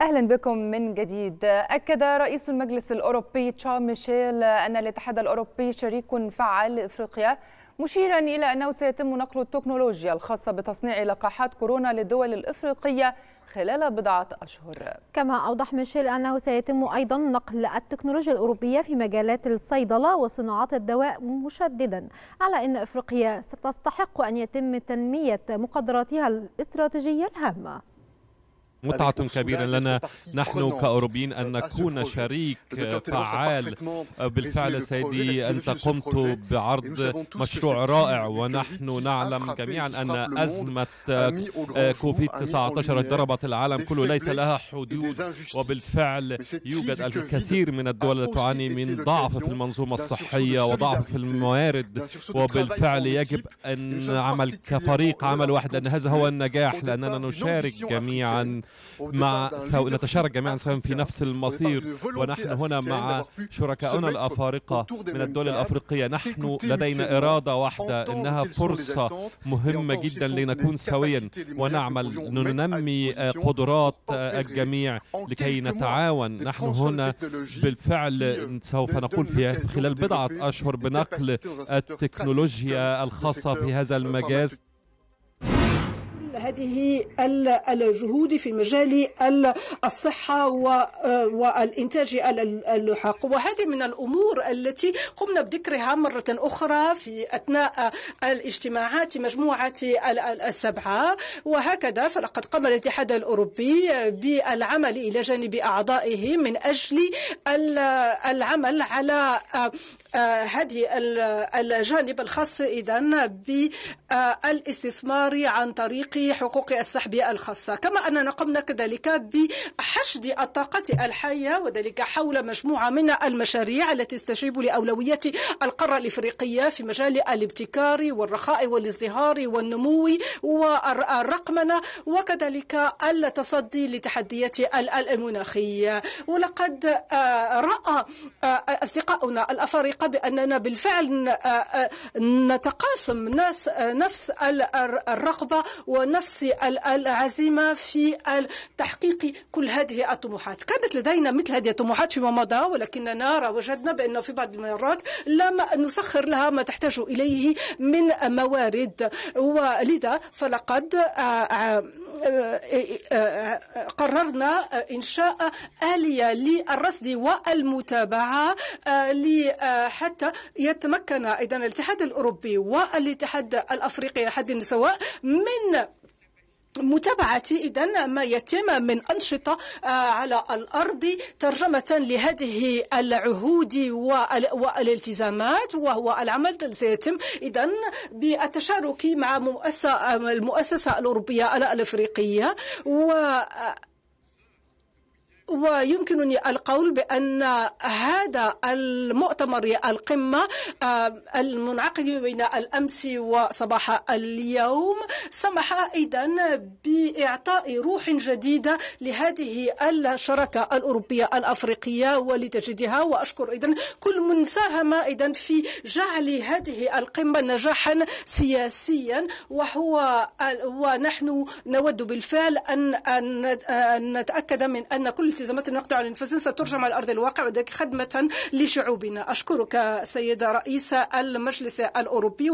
اهلا بكم من جديد اكد رئيس المجلس الاوروبي تشارل ميشيل ان الاتحاد الاوروبي شريك فعال لافريقيا مشيرا الى انه سيتم نقل التكنولوجيا الخاصه بتصنيع لقاحات كورونا للدول الافريقيه خلال بضعة أشهر كما أوضح ميشيل أنه سيتم أيضا نقل التكنولوجيا الأوروبية في مجالات الصيدلة وصناعات الدواء مشددا على أن إفريقيا ستستحق أن يتم تنمية مقدراتها الاستراتيجية الهامة متعة كبيرة لنا نحن كأوروبيين أن نكون شريك فعال بالفعل سيدي أنت قمت بعرض مشروع رائع ونحن نعلم جميعا أن أزمة كوفيد 19 ضربت العالم كله ليس لها حدود وبالفعل يوجد الكثير من الدول التي تعاني من ضعف في المنظومة الصحية وضعف في الموارد وبالفعل يجب أن نعمل كفريق عمل واحد لأن هذا هو النجاح لأننا نشارك جميعا مع سو... نتشارك جميعا سوا في نفس المصير ونحن هنا مع شركائنا الأفارقة من الدول الأفريقية نحن لدينا إرادة واحدة إنها فرصة مهمة جدا لنكون سويا ونعمل ننمي قدرات الجميع لكي نتعاون نحن هنا بالفعل euh, سوف نقول في خلال بضعة أشهر بنقل التكنولوجيا الخاصة في هذا المجاز هذه الجهود في مجال الصحة والإنتاج اللحاق وهذه من الأمور التي قمنا بذكرها مرة أخرى في أثناء الاجتماعات مجموعة السبعة وهكذا فلقد قام الاتحاد الأوروبي بالعمل إلى جانب أعضائه من أجل العمل على آه، آه، هذه الجانب الخاص إذا بالاستثمار عن طريق حقوق السحب الخاصة كما أننا قمنا كذلك بحشد الطاقة الحية وذلك حول مجموعة من المشاريع التي تستجيب لأولويات القارة الإفريقية في مجال الابتكار والرخاء والازدهار والنمو والرقمنة وكذلك التصدي لتحديات المناخية ولقد آه، رأى آه، أصدقاؤنا الأفارقة بأننا بالفعل آه، نتقاسم نفس الرغبة ونفس نفس العزيمه في تحقيق كل هذه الطموحات كانت لدينا مثل هذه الطموحات فيما مضى ولكننا وجدنا بانه في بعض المرات لم نسخر لها ما تحتاج اليه من موارد ولذا فلقد آه، آه، آه، قررنا إنشاء آلية للرصد والمتابعة حتى يتمكن أيضا الاتحاد الأوروبي والاتحاد الأفريقي حد سواء من متابعة إذا ما يتم من أنشطة آه، على الأرض ترجمة لهذه العهود والالتزامات وهو العمل سيتم إذا بالتشارك مع آه، المؤسسة الأوروبية الأفريقية و ويمكنني القول بأن هذا المؤتمر القمة آه، المنعقد بين الأمس وصباح اليوم سمح إذا بإعطاء روح جديدة لهذه الشراكة الأوروبية الأفريقية ولتجديدها وأشكر ايضا كل من ساهم إذا في جعل هذه القمة نجاحا سياسيا وهو ونحن نود بالفعل أن نتأكد من أن كل التزامات نقطع على أنفسنا سترجم على أرض الواقع وذلك خدمة لشعوبنا أشكرك سيده رئيس المجلس الأوروبي